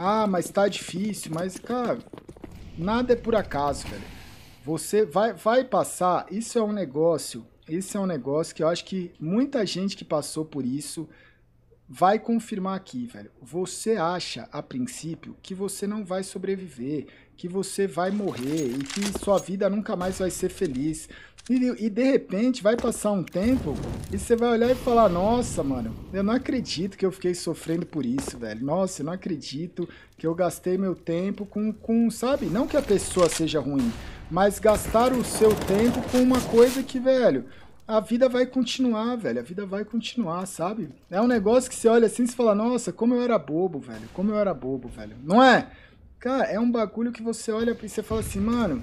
Ah, mas tá difícil, mas, cara, nada é por acaso, velho. Você vai, vai passar, isso é um negócio, isso é um negócio que eu acho que muita gente que passou por isso vai confirmar aqui, velho. Você acha, a princípio, que você não vai sobreviver, que você vai morrer e que sua vida nunca mais vai ser feliz. E, e, de repente vai passar um tempo e você vai olhar e falar: Nossa, mano, eu não acredito que eu fiquei sofrendo por isso, velho. Nossa, eu não acredito que eu gastei meu tempo com, com sabe? Não que a pessoa seja ruim, mas gastar o seu tempo com uma coisa que, velho a vida vai continuar, velho. A vida vai continuar, sabe? É um negócio que você olha assim e fala, nossa, como eu era bobo, velho. Como eu era bobo, velho. Não é? Cara, é um bagulho que você olha e você fala assim, mano,